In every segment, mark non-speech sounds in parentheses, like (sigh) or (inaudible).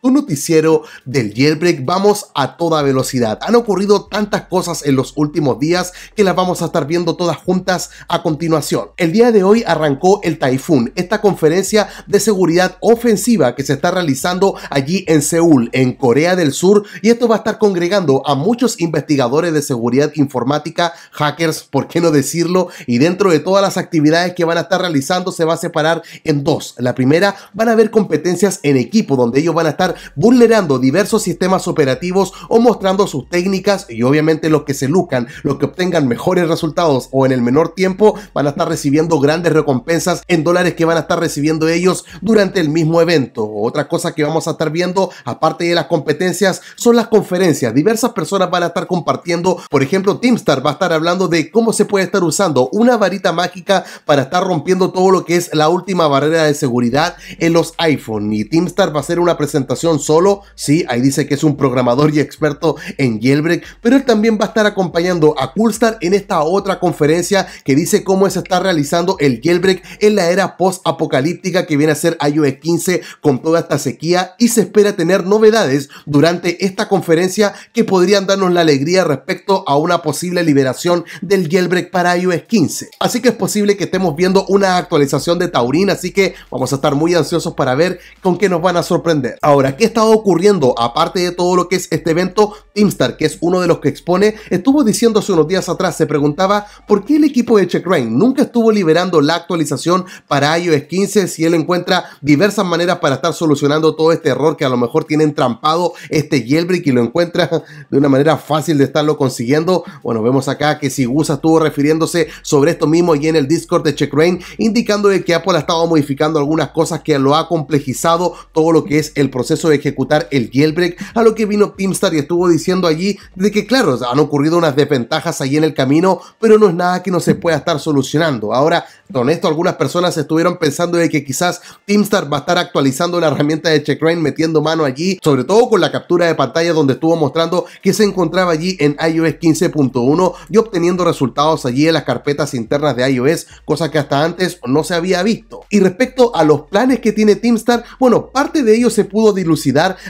tu noticiero del jailbreak. Vamos a toda velocidad. Han ocurrido tantas cosas en los últimos días que las vamos a estar viendo todas juntas a continuación. El día de hoy arrancó el Typhoon esta conferencia de seguridad ofensiva que se está realizando allí en Seúl, en Corea del Sur, y esto va a estar congregando a muchos investigadores de seguridad informática, hackers, por qué no decirlo, y dentro de todas las actividades que van a estar realizando se va a separar en dos. La primera, van a haber competencias en equipo donde ellos van a estar vulnerando diversos sistemas operativos o mostrando sus técnicas y obviamente los que se lucan, los que obtengan mejores resultados o en el menor tiempo van a estar recibiendo grandes recompensas en dólares que van a estar recibiendo ellos durante el mismo evento. Otra cosa que vamos a estar viendo, aparte de las competencias, son las conferencias. Diversas personas van a estar compartiendo, por ejemplo, Teamstar va a estar hablando de cómo se puede estar usando una varita mágica para estar rompiendo todo lo que es la última barrera de seguridad en los iPhone. Y Teamstar va a hacer una presentación solo. Sí, ahí dice que es un programador y experto en jailbreak, pero él también va a estar acompañando a Coolstar en esta otra conferencia que dice cómo se está realizando el jailbreak en la era post-apocalíptica que viene a ser iOS 15 con toda esta sequía y se espera tener novedades durante esta conferencia que podrían darnos la alegría respecto a una posible liberación del jailbreak para iOS 15. Así que es posible que estemos viendo una actualización de Taurin, así que vamos a estar muy ansiosos para ver con qué nos van a sorprender. Ahora, ¿qué estaba ocurriendo? Aparte de todo lo que es este evento, Teamstar, que es uno de los que expone, estuvo diciendo hace unos días atrás, se preguntaba por qué el equipo de Checkrain nunca estuvo liberando la actualización para iOS 15 si él encuentra diversas maneras para estar solucionando todo este error que a lo mejor tienen trampado este jailbreak y lo encuentra de una manera fácil de estarlo consiguiendo. Bueno, vemos acá que Sigusa estuvo refiriéndose sobre esto mismo y en el Discord de Checkrain indicando que Apple ha estado modificando algunas cosas que lo ha complejizado todo lo que es el proceso de ejecutar el jailbreak, a lo que vino Teamstar y estuvo diciendo allí de que claro, han ocurrido unas desventajas allí en el camino, pero no es nada que no se pueda estar solucionando. Ahora, con esto algunas personas estuvieron pensando de que quizás Teamstar va a estar actualizando la herramienta de Checkrain, metiendo mano allí, sobre todo con la captura de pantalla donde estuvo mostrando que se encontraba allí en iOS 15.1 y obteniendo resultados allí en las carpetas internas de iOS, cosa que hasta antes no se había visto. Y respecto a los planes que tiene Teamstar, bueno, parte de ellos se pudo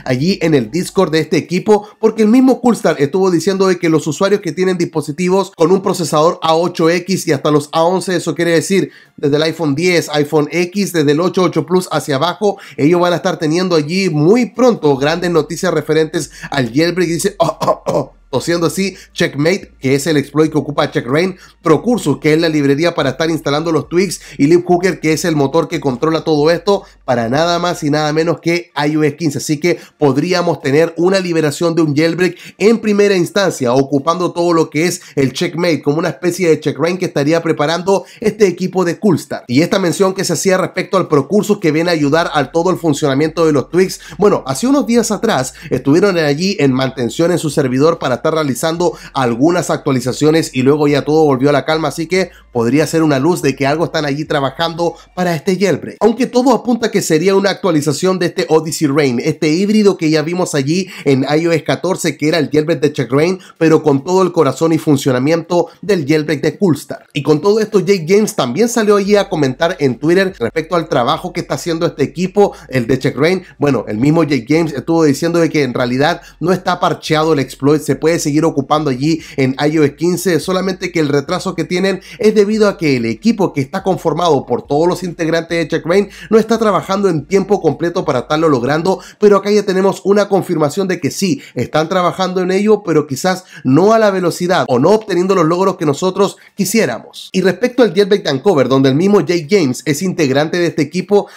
allí en el Discord de este equipo, porque el mismo Coolstar estuvo diciendo de que los usuarios que tienen dispositivos con un procesador A8X y hasta los A11, eso quiere decir desde el iPhone 10, iPhone X, desde el 8, Plus hacia abajo, ellos van a estar teniendo allí muy pronto grandes noticias referentes al jailbreak. Y dice, oh, oh, oh o siendo así Checkmate, que es el exploit que ocupa CheckRain, Procursus, que es la librería para estar instalando los tweaks, y LibHooker, que es el motor que controla todo esto, para nada más y nada menos que iOS 15. Así que podríamos tener una liberación de un jailbreak en primera instancia, ocupando todo lo que es el Checkmate, como una especie de CheckRain que estaría preparando este equipo de Coolstar. Y esta mención que se hacía respecto al Procursus, que viene a ayudar al todo el funcionamiento de los tweaks, bueno, hace unos días atrás estuvieron allí en mantención en su servidor para estar realizando algunas actualizaciones y luego ya todo volvió a la calma, así que podría ser una luz de que algo están allí trabajando para este jailbreak. Aunque todo apunta que sería una actualización de este Odyssey Rain, este híbrido que ya vimos allí en iOS 14 que era el jailbreak de Check Rain, pero con todo el corazón y funcionamiento del jailbreak de Coolstar. Y con todo esto Jake James también salió allí a comentar en Twitter respecto al trabajo que está haciendo este equipo, el de Check Rain. Bueno, el mismo Jake James estuvo diciendo de que en realidad no está parcheado el exploit, se puede seguir ocupando allí en iOS 15, solamente que el retraso que tienen es debido a que el equipo que está conformado por todos los integrantes de Checkmate no está trabajando en tiempo completo para estarlo logrando, pero acá ya tenemos una confirmación de que sí, están trabajando en ello, pero quizás no a la velocidad o no obteniendo los logros que nosotros quisiéramos. Y respecto al back Cover, donde el mismo Jake James es integrante de este equipo,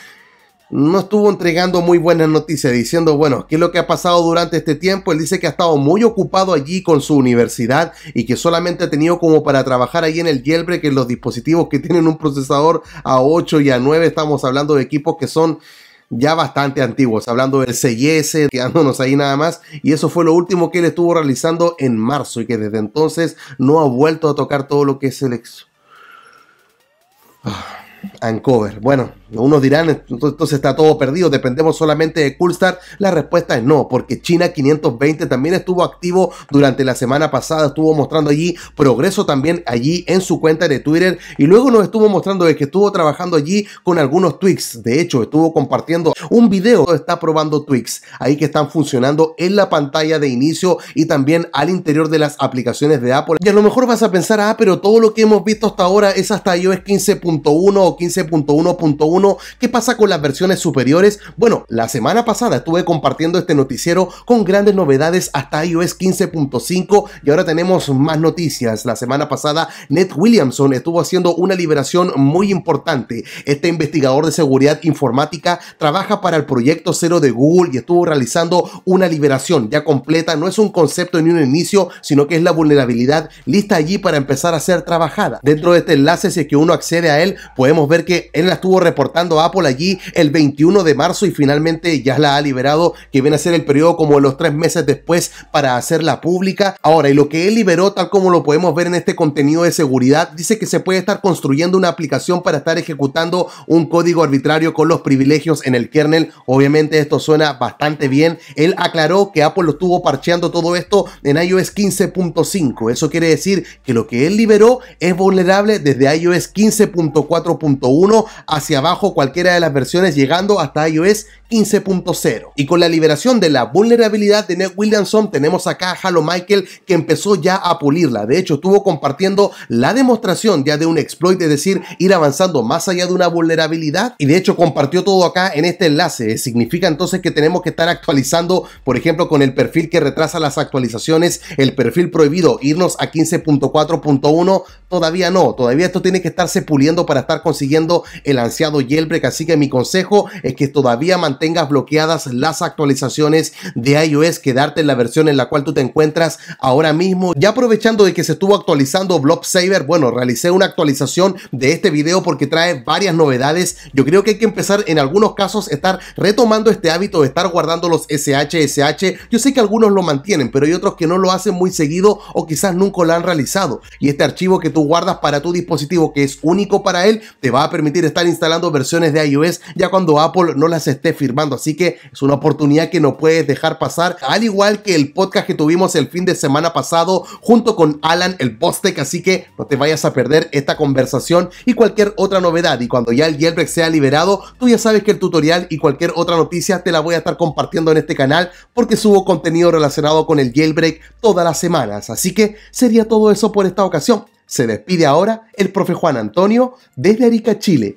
no estuvo entregando muy buenas noticias, diciendo, bueno, ¿qué es lo que ha pasado durante este tiempo? Él dice que ha estado muy ocupado allí con su universidad y que solamente ha tenido como para trabajar ahí en el Yelbre. que los dispositivos que (laughs) tienen un procesador A8 y A9, estamos hablando de equipos que son ya bastante antiguos, hablando del CIS, quedándonos ahí nada más, y eso fue lo último que él estuvo realizando en marzo y que desde entonces no ha vuelto a tocar todo lo que es el ex... Ah, Ancover. Bueno, unos dirán, entonces está todo perdido, dependemos solamente de Coolstar. La respuesta es no, porque China 520 también estuvo activo durante la semana pasada, estuvo mostrando allí progreso también allí en su cuenta de Twitter y luego nos estuvo mostrando que estuvo trabajando allí con algunos tweaks. De hecho, estuvo compartiendo un video, está probando tweaks ahí que están funcionando en la pantalla de inicio y también al interior de las aplicaciones de Apple. Y a lo mejor vas a pensar, ah, pero todo lo que hemos visto hasta ahora es hasta iOS 15.1 o 15.1.1 ¿Qué pasa con las versiones superiores? Bueno, la semana pasada estuve compartiendo este noticiero con grandes novedades hasta iOS 15.5 y ahora tenemos más noticias. La semana pasada Ned Williamson estuvo haciendo una liberación muy importante. Este investigador de seguridad informática trabaja para el proyecto cero de Google y estuvo realizando una liberación ya completa. No es un concepto ni un inicio, sino que es la vulnerabilidad lista allí para empezar a ser trabajada. Dentro de este enlace, si es que uno accede a él, podemos ver que él la estuvo reportando Apple allí el 21 de marzo y finalmente ya la ha liberado, que viene a ser el periodo como los tres meses después para hacerla pública. Ahora, y lo que él liberó, tal como lo podemos ver en este contenido de seguridad, dice que se puede estar construyendo una aplicación para estar ejecutando un código arbitrario con los privilegios en el kernel. Obviamente esto suena bastante bien. Él aclaró que Apple lo estuvo parcheando todo esto en iOS 15.5. Eso quiere decir que lo que él liberó es vulnerable desde iOS 15.4.1 hacia abajo cualquiera de las versiones llegando hasta iOS 15.0. Y con la liberación de la vulnerabilidad de Ned Williamson tenemos acá a Halo Michael que empezó ya a pulirla. De hecho estuvo compartiendo la demostración ya de un exploit, es decir, ir avanzando más allá de una vulnerabilidad. Y de hecho compartió todo acá en este enlace. Significa entonces que tenemos que estar actualizando, por ejemplo, con el perfil que retrasa las actualizaciones, el perfil prohibido, irnos a 15.4.1, todavía no, todavía esto tiene que estarse puliendo para estar consiguiendo el ansiado jailbreak, así que mi consejo es que todavía mantengas bloqueadas las actualizaciones de iOS, quedarte en la versión en la cual tú te encuentras ahora mismo. Ya aprovechando de que se estuvo actualizando Blob Saber, bueno, realicé una actualización de este video porque trae varias novedades. Yo creo que hay que empezar en algunos casos estar retomando este hábito de estar guardando los SHSH. Yo sé que algunos lo mantienen, pero hay otros que no lo hacen muy seguido o quizás nunca lo han realizado. Y este archivo que tú guardas para tu dispositivo que es único para él, te va a permitir estar instalando versiones de iOS ya cuando Apple no las esté firmando. Así que es una oportunidad que no puedes dejar pasar. Al igual que el podcast que tuvimos el fin de semana pasado junto con Alan el Bostec. Así que no te vayas a perder esta conversación y cualquier otra novedad. Y cuando ya el jailbreak sea liberado, tú ya sabes que el tutorial y cualquier otra noticia te la voy a estar compartiendo en este canal porque subo contenido relacionado con el jailbreak todas las semanas. Así que sería todo eso por esta ocasión. Se despide ahora el profe Juan Antonio desde Arica, Chile